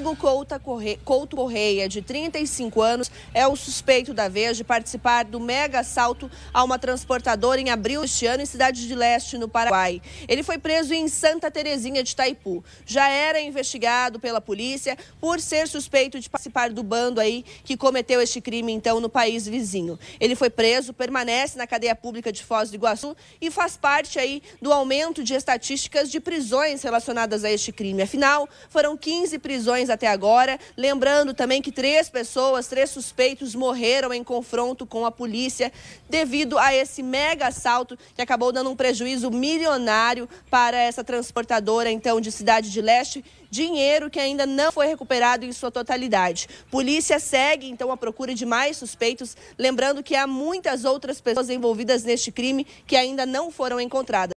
Rodrigo Couto Correia, de 35 anos, é o suspeito da vez de participar do mega assalto a uma transportadora em abril deste ano em Cidade de Leste, no Paraguai. Ele foi preso em Santa Terezinha de Itaipu. Já era investigado pela polícia por ser suspeito de participar do bando aí que cometeu este crime, então, no país vizinho. Ele foi preso, permanece na cadeia pública de Foz do Iguaçu e faz parte aí do aumento de estatísticas de prisões relacionadas a este crime. Afinal, foram 15 prisões informações até agora. Lembrando também que três pessoas, três suspeitos morreram em confronto com a polícia devido a esse mega assalto que acabou dando um prejuízo milionário para essa transportadora, então, de Cidade de Leste. Dinheiro que ainda não foi recuperado em sua totalidade. Polícia segue, então, a procura de mais suspeitos. Lembrando que há muitas outras pessoas envolvidas neste crime que ainda não foram encontradas.